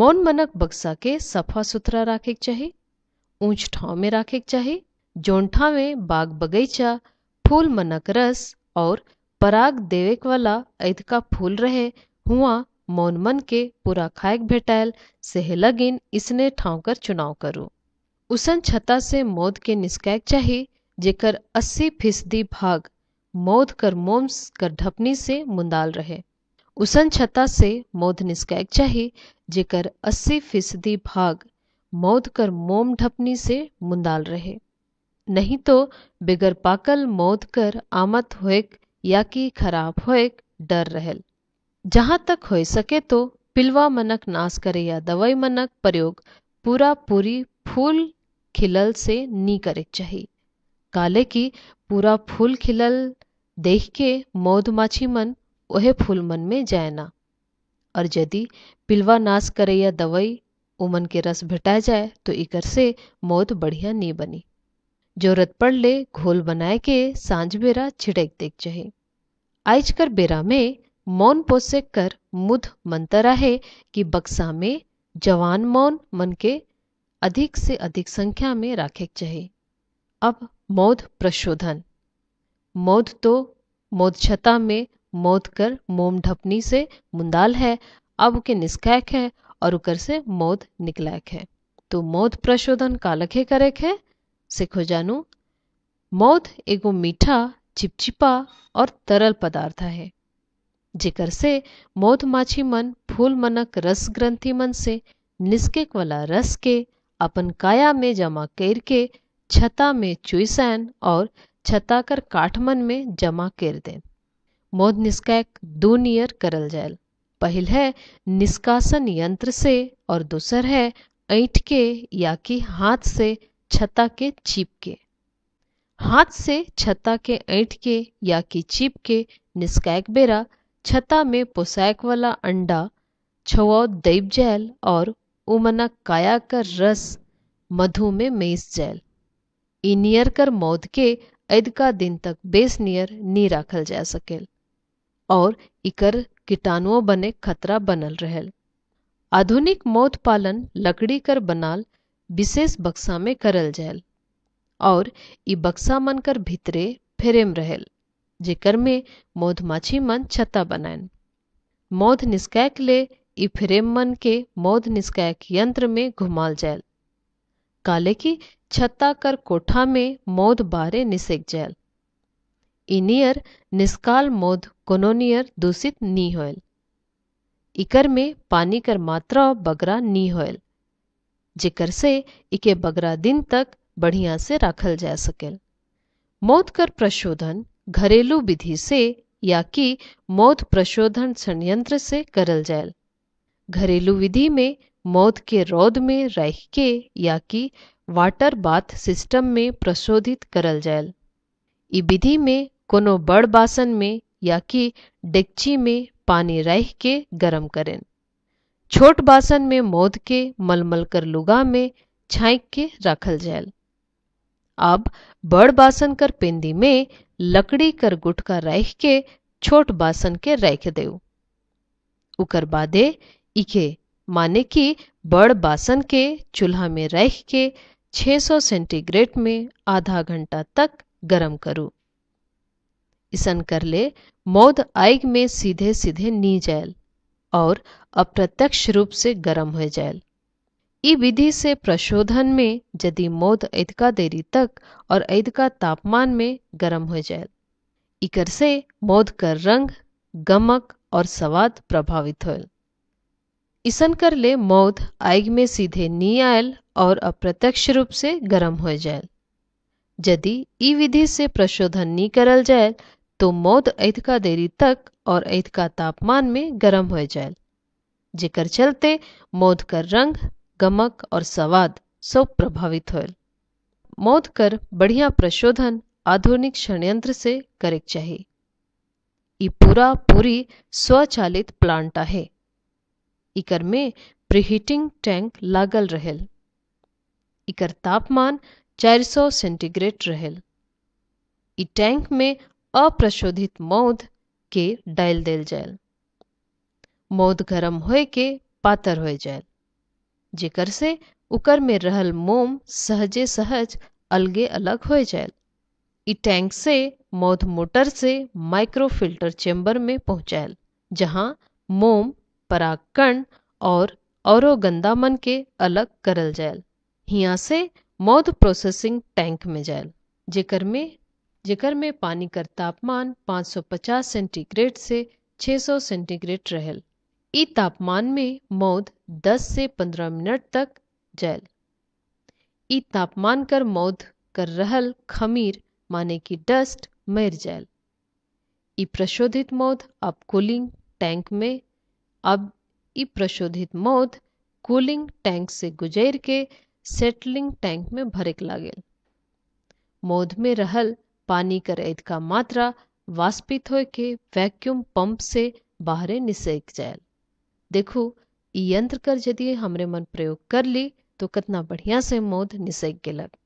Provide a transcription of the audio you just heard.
मन मनक बक्सा के सफा सुथरा રાખે चाहिए ऊंच ठाव में राखे चाहिए जोंठा में बाग बगीचा फूल मनक रस और पराग देवेक वाला ऐद का फूल रहे हुआ मौन मन के पूरा खायक भेटायल सेह लगिन इसने ठाव कर चुनाव करो उसन छता से मौध के निष्कैक चाहिए जेकर अस्सी फीसदी भाग मौध कर मोम्स कर ढपनी से मुंदाल रहे उसन छता से मौध निस्काइक चाहे जेकर 80 फीसदी भाग मौध कर मोम ढपनी से मुंदाल रहे नहीं तो बिगर पाकल मौध कर आमत होएक या कि खराब होएक डर रहल जहाँ तक हो सके तो पिलवा मनक नाश करे या दवाई मनक प्रयोग पूरा पूरी फूल खिलल से नी करे चाहिए काले की पूरा फूल खिलल देख के मौध माछी मन ओहे फूल मन में जाए ना और यदि पिलवा नाश करे या दवाई उमन के रस भेटा जाए तो इकर से मौत बढ़िया नहीं बनी जो रत पड़ ले घोल बनाए के सांझ बेरा छिड़क देख चाहे आज कर बेरा में मौन पोषक कर मुद मंत्र है कि बक्सा में जवान मौन मन के अधिक से अधिक संख्या में राखे चाहे अब मौध प्रशोधन मौध तो मौध छता में मौत कर मोम ढपनी से मुंदाल है अब के निष्कैक है और उकर से मौत निकलैक है तो मौत प्रशोधन लखे करेक है सिखो जानू मौत एगो मीठा चिपचिपा और तरल पदार्थ है जेकर से मौत माछी मन फूल मनक रस ग्रंथि मन से निस्केक वाला रस के अपन काया में जमा कर के छता में चुईसैन और छता कर काठमन में जमा कर देन मौध निस्कैक दो नियर करल जायल पहल है निष्कासन यंत्र से और दूसर है ऐठ के या कि हाथ से छता के चीप के हाथ से छता के ऐठ के या कि चीप के निस्कैक बेरा छता में पोसैक वाला अंडा छवाओ दैब जायल और उमना काया कर रस मधु में मेस जायल इनियर कर मौत के ऐद का दिन तक बेस नियर नी राखल जा सकेल और इकर कीटाणुओं बने खतरा बनल रहल आधुनिक मौत पालन लकड़ी कर बनाल विशेष बक्सा में करल जायल और ई बक्सा मन कर भीतरे फेरेम रहल जेकर में मौध माछी मन छत्ता बनायन मौध निस्कैक ले ई फ्रेम मन के मौध निस्कैक यंत्र में घुमाल जायल काले की छत्ता कर कोठा में मौध बारे निसेक जायल इनियर निष्काल मोद कोनोनियर दूषित नी होयल इकर में पानी कर मात्रा बगरा नी होयल जिकर से इके बगरा दिन तक बढ़िया से राखल जा सकेल मौत कर प्रशोधन घरेलू विधि से या कि मौत प्रशोधन संयंत्र से करल जाए घरेलू विधि में मौत के रौद में रह के या कि वाटर बाथ सिस्टम में प्रशोधित करल जायल इ विधि में कोनो बड़ बासन में या कि डेक्ची में पानी रह के गरम करें छोट बासन में मोद के मलमल कर लुगा में छाँक के रखल जाए अब बड़ बासन कर पेंदी में लकड़ी कर गुटका रह के छोट बासन के रख दे उकर बादे इके माने कि बड़ बासन के चूल्हा में रख के 600 सेंटीग्रेड में आधा घंटा तक गरम करूँ इसन करले मौध आग में सीधे सीधे नी जायल और अप्रत्यक्ष रूप से गर्म हो जाएल ई विधि से प्रशोधन में यदि मौध ऐतका देरी तक और ऐतका तापमान में गर्म हो जायल इकर से मौत का रंग गमक और स्वाद प्रभावित होल इसन कर ले मौध आग में सीधे नी आयल और अप्रत्यक्ष रूप से गर्म हो जाएल यदि ई विधि से प्रशोधन नी करल जाए तो मौत ऐत देरी तक और अधिका तापमान में गर्म हो जाए जेकर चलते मौत कर रंग गमक और स्वाद सब प्रभावित होल मौत कर बढ़िया प्रशोधन आधुनिक षडयंत्र से करे चाहिए ई पूरा पूरी स्वचालित प्लांट है इकर में प्रीहीटिंग टैंक लागल रहेल इकर तापमान 400 सेंटीग्रेड रहेल ई टैंक में अप्रशोधित मौध के डाल दिल जाए मौध गरम हो के पातर हो जाए जेकर से उकर में रहल मोम सहजे सहज अलगे अलग हो जाए ई टैंक से मौध मोटर से माइक्रो फिल्टर चेम्बर में पहुँचाए जहाँ मोम परागकण और औरो मन के अलग करल जायल हिया से मौध प्रोसेसिंग टैंक में जाए जेकर में जेकर में पानी कर तापमान 550 सेंटीग्रेड से 600 सेंटीग्रेड रहल ई तापमान में मौद 10 से 15 मिनट तक जल ई तापमान कर मौद कर रहल खमीर माने की डस्ट मर जायल ई प्रशोधित मौद अब कूलिंग टैंक में अब ई प्रशोधित मौद कूलिंग टैंक से गुजर के सेटलिंग टैंक में भरक लागल मौध में रहल पानी कर का मात्रा वास्पित के वैक्यूम पंप से बाहर निसेक जायल देखो यंत्र कर यदि हमरे मन प्रयोग कर ली तो कितना बढ़िया से मोद निसेक गलत